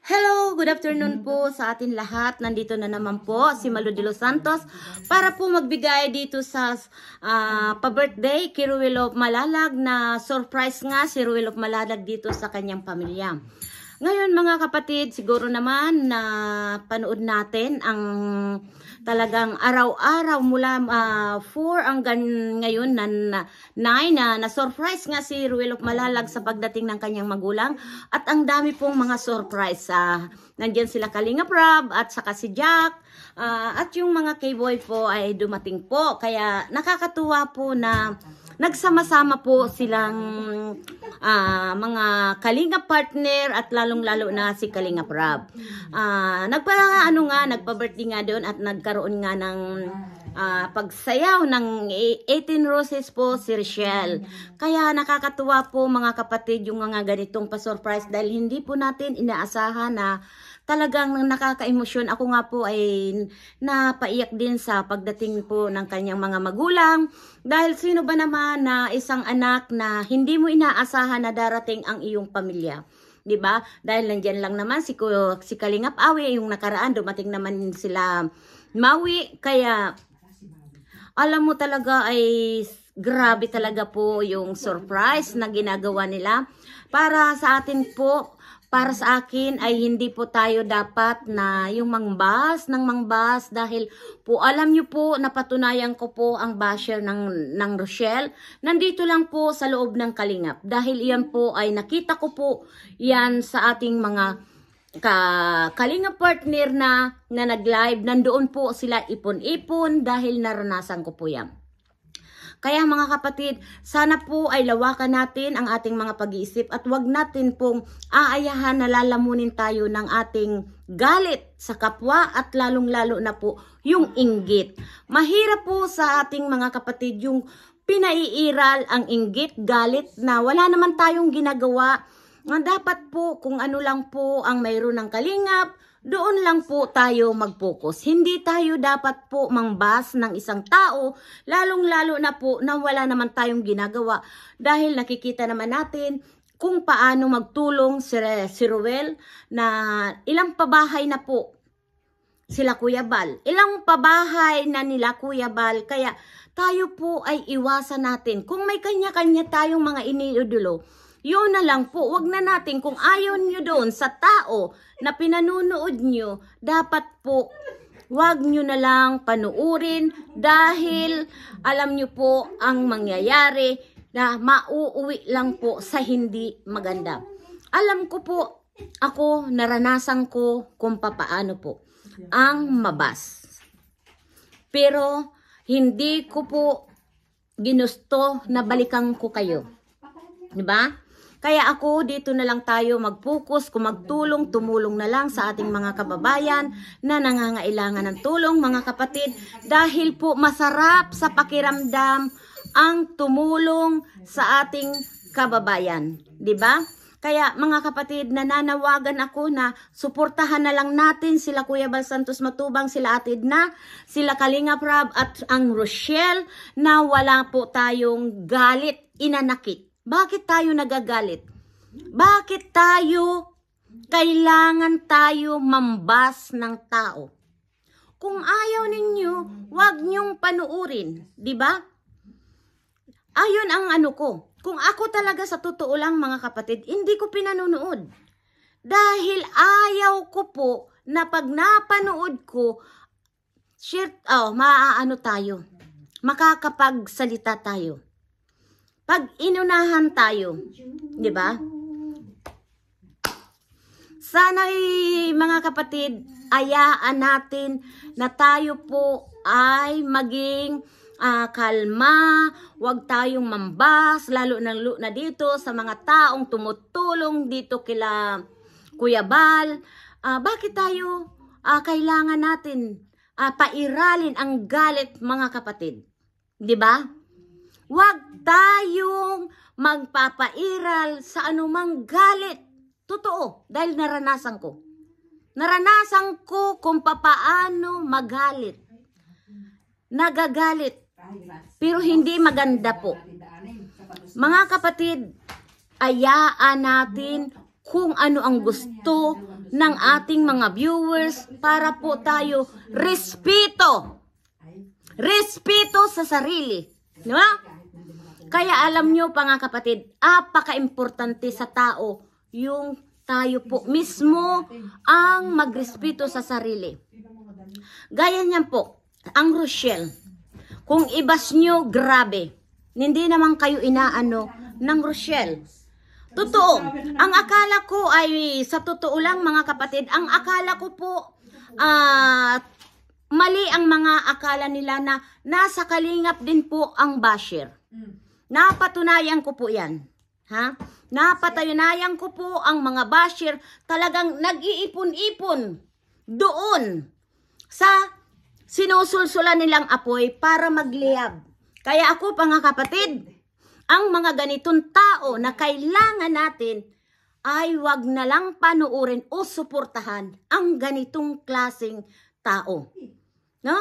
Hello, good afternoon po sa atin lahat. Nandito na naman po si Malu de Los Santos para po magbigay dito sa uh, pa-birthday kay Ruel of Malalag na surprise nga si Ruel of Malalag dito sa kanyang pamilya. Ngayon mga kapatid, siguro naman na panood natin ang talagang araw-araw mula uh, ah, 4 hanggang ngayon na 9 na ah, na-surprise nga si Ruel Malalag sa pagdating ng kanyang magulang at ang dami pong mga surprise. Uh, ah, nandiyan sila Kalinga Prab at saka si Jack uh, at yung mga K-boy po ay dumating po kaya nakakatuwa po na nagsama-sama po silang uh, mga Kalinga partner at lalong-lalo na si Kalinga Prab. Uh, nagpa ano nga, nagpa-birthday nga doon at nagkaroon nga ng uh, pagsayaw ng 18 Roses po si Rochelle. Kaya nakakatuwa po mga kapatid yung mga ganitong pa-surprise dahil hindi po natin inaasahan na talagang nakaka-emosyon. Ako nga po ay napaiyak din sa pagdating po ng kanyang mga magulang. Dahil sino ba naman na isang anak na hindi mo inaasahan na darating ang iyong pamilya. 'di ba? Dahil nandiyan lang naman si si Kalingap Awe yung nakaraan dumating naman sila Maui kaya alam mo talaga ay grabe talaga po yung surprise na ginagawa nila. Para sa atin po, para sa akin ay hindi po tayo dapat na yung mangbas ng mangbas dahil po alam nyo po napatunayan ko po ang basher ng, ng Rochelle nandito lang po sa loob ng kalingap dahil yan po ay nakita ko po yan sa ating mga ka Kalinga partner na na nag-live, nandoon po sila ipon-ipon dahil naranasan ko po yan. Kaya mga kapatid, sana po ay lawakan natin ang ating mga pag-iisip at wag natin pong aayahan na lalamunin tayo ng ating galit sa kapwa at lalong-lalo na po yung inggit. Mahirap po sa ating mga kapatid yung pinaiiral ang inggit, galit na wala naman tayong ginagawa nga dapat po kung ano lang po ang mayroon ng kalingap, doon lang po tayo mag-focus. Hindi tayo dapat po mangbas ng isang tao, lalong-lalo na po na wala naman tayong ginagawa dahil nakikita naman natin kung paano magtulong si, si Ruel na ilang pabahay na po sila Kuya Bal. Ilang pabahay na nila Kuya Bal. Kaya tayo po ay iwasan natin. Kung may kanya-kanya tayong mga iniudulo, yun na lang po, wag na natin kung ayaw nyo doon sa tao na pinanunood nyo, dapat po wag nyo na lang panuurin dahil alam nyo po ang mangyayari na mauuwi lang po sa hindi maganda. Alam ko po, ako naranasan ko kung papaano po ang mabas. Pero hindi ko po ginusto na balikan ko kayo. 'Di ba? Kaya ako, dito na lang tayo mag-focus kung magtulong, tumulong na lang sa ating mga kababayan na nangangailangan ng tulong mga kapatid dahil po masarap sa pakiramdam ang tumulong sa ating kababayan. 'di ba? Kaya mga kapatid, nananawagan ako na suportahan na lang natin sila Kuya Bal Santos Matubang, sila Atid na, sila Kalinga Prab at ang Rochelle na wala po tayong galit, inanakit. Bakit tayo nagagalit? Bakit tayo kailangan tayo mambas ng tao? Kung ayaw ninyo, wag niyong panuurin, di ba? Ayon ang ano ko. Kung ako talaga sa totoo lang mga kapatid, hindi ko pinanonood. Dahil ayaw ko po na pag napanood ko, share, oh, maaano tayo. Makakapagsalita tayo. Pag inunahan tayo, 'di ba? Sana mga kapatid, ayaan natin na tayo po ay maging uh, kalma, huwag tayong mambas, lalo ng na dito sa mga taong tumutulong dito kila Kuya Bal. Uh, bakit tayo uh, kailangan natin uh, pairalin ang galit mga kapatid? 'Di ba? Huwag tayong magpapairal sa anumang galit. Totoo, dahil naranasan ko. Naranasan ko kung papaano magalit. Nagagalit. Pero hindi maganda po. Mga kapatid, ayaan natin kung ano ang gusto ng ating mga viewers para po tayo respeto. Respeto sa sarili. Di ba? Kaya alam nyo pa nga kapatid, apaka-importante sa tao yung tayo po mismo ang magrespeto sa sarili. Gaya niyan po, ang Rochelle, kung ibas nyo, grabe. Hindi naman kayo inaano ng Rochelle. Totoo, ang akala ko ay, sa totoo lang mga kapatid, ang akala ko po, uh, mali ang mga akala nila na nasa kalingap din po ang basher. Mm. Napatunayan ko po yan. Ha? Napatunayan ko po ang mga basher talagang nag-iipon-ipon doon sa sinusulsulan nilang apoy para magliyab. Kaya ako, mga kapatid, ang mga ganitong tao na kailangan natin ay wag na lang panuurin o suportahan ang ganitong klasing tao. No?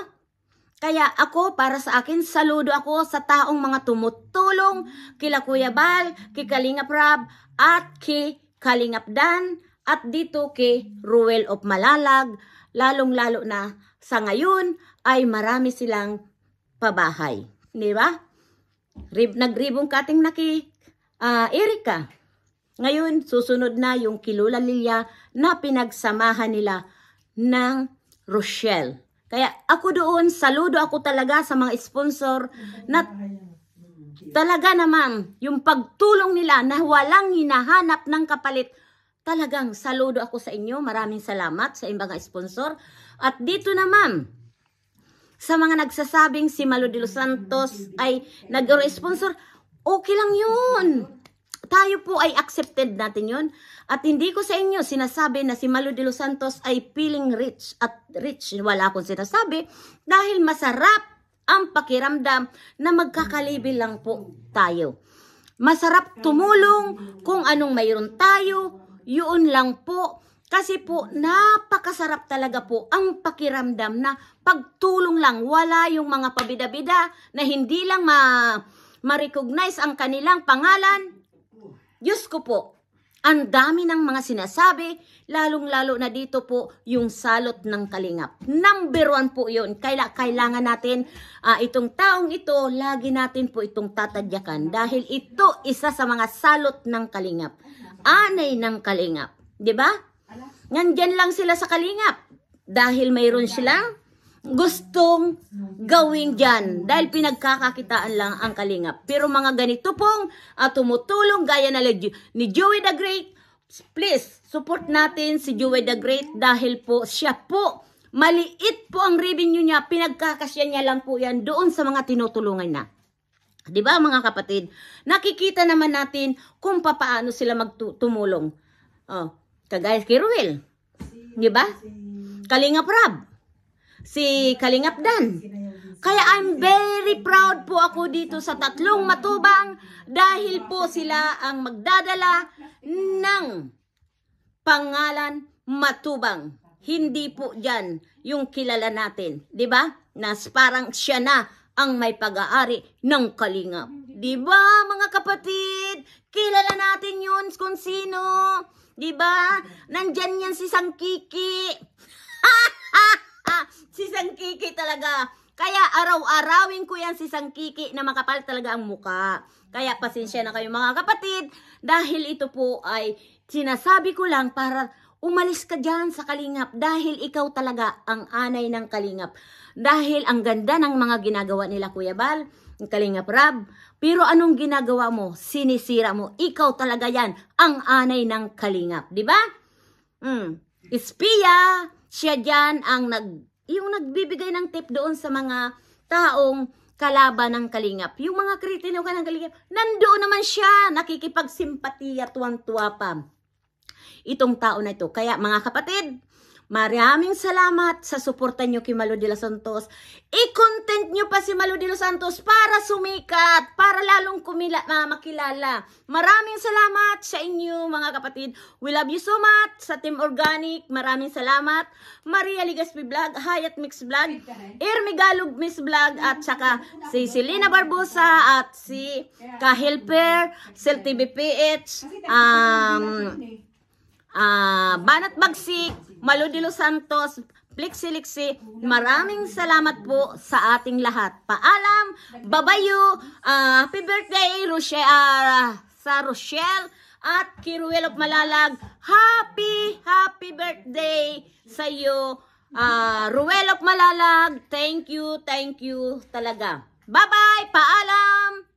Kaya ako, para sa akin, saludo ako sa taong mga tumutulong kila Kuya Bal, kay Kalingap Rab, at kay Kalingap Dan, at dito kay Ruel of Malalag, lalong-lalo na sa ngayon ay marami silang pabahay. Di ba? Rib, nagribong kating naki uh, Erika. Ngayon, susunod na yung Kilula Lilia na pinagsamahan nila ng Rochelle. Kaya ako doon, saludo ako talaga sa mga sponsor na hmm. talaga naman, yung pagtulong nila na walang hinahanap ng kapalit, talagang saludo ako sa inyo. Maraming salamat sa mga sponsor. At dito naman, sa mga nagsasabing si Malo de los Santos ay nag-sponsor, okay lang yun tayo po ay accepted natin yon. At hindi ko sa inyo sinasabi na si Malo de Los Santos ay feeling rich at rich. Wala akong sinasabi dahil masarap ang pakiramdam na magkakalibi lang po tayo. Masarap tumulong kung anong mayroon tayo, yun lang po. Kasi po, napakasarap talaga po ang pakiramdam na pagtulong lang. Wala yung mga pabida-bida na hindi lang ma ma-recognize ang kanilang pangalan, Diyos ko po, ang dami ng mga sinasabi, lalong-lalo na dito po yung salot ng kalingap. Number one po yun. Kaila, kailangan natin uh, itong taong ito, lagi natin po itong tatadyakan. Dahil ito isa sa mga salot ng kalingap. Anay ng kalingap. ba? Diba? Nandyan lang sila sa kalingap. Dahil mayroon silang gustong gawin dyan dahil pinagkakakitaan lang ang kalingap. Pero mga ganito pong at ah, tumutulong gaya na ni Joey the Great, please support natin si Joey the Great dahil po siya po maliit po ang revenue niya, pinagkakasya niya lang po yan doon sa mga tinutulungan na. 'Di ba mga kapatid? Nakikita naman natin kung papaano sila magtumulong. Oh, kagaya kay Ruel. 'Di ba? Kalingap Rab si Kalingap Dan. Kaya I'm very proud po ako dito sa tatlong matubang dahil po sila ang magdadala ng pangalan matubang. Hindi po dyan yung kilala natin. di ba? Diba? Nas parang siya na ang may pag-aari ng kalingap. Di ba mga kapatid? Kilala natin yun kung sino. Di ba? Diba? Nandyan yan si Sangkiki. Ha! Sangkiki talaga. Kaya araw-arawin ko yan si Sangkiki na makapal talaga ang muka. Kaya pasensya na kayo mga kapatid dahil ito po ay sinasabi ko lang para umalis ka dyan sa kalingap dahil ikaw talaga ang anay ng kalingap. Dahil ang ganda ng mga ginagawa nila Kuya Bal, kalingap Rab, pero anong ginagawa mo? Sinisira mo. Ikaw talaga yan ang anay ng kalingap. di ba? Mm. Espiya, siya dyan ang nag yung nagbibigay ng tip doon sa mga taong kalaban ng kalingap. Yung mga kritino ka ng kalingap, nandoon naman siya, nakikipagsimpatiya, tuwang-tuwa pa. Itong tao na ito. Kaya mga kapatid, Maraming salamat sa suporta nyo kay Malo de los Santos. I-content nyo pa si Malo de los Santos para sumikat, para lalong kumila, uh, makilala. Maraming salamat sa inyo mga kapatid. We love you so much sa Team Organic. Maraming salamat. Maria Ligaspi Vlog, Hayat Mix Vlog, Irmi Galug Miss Vlog, at saka si Selena Barbosa at si Kahilper, Sel TVPH, um, uh, Banat Bagsik, Maludilo Santos, Plixiliksi, maraming salamat po sa ating lahat. Paalam, babayu, uh, ah, happy birthday Rochelle, uh, sa Rochelle at Kiruel of Malalag. Happy, happy birthday sa iyo, uh, Ruel of Malalag. Thank you, thank you talaga. Bye-bye, paalam!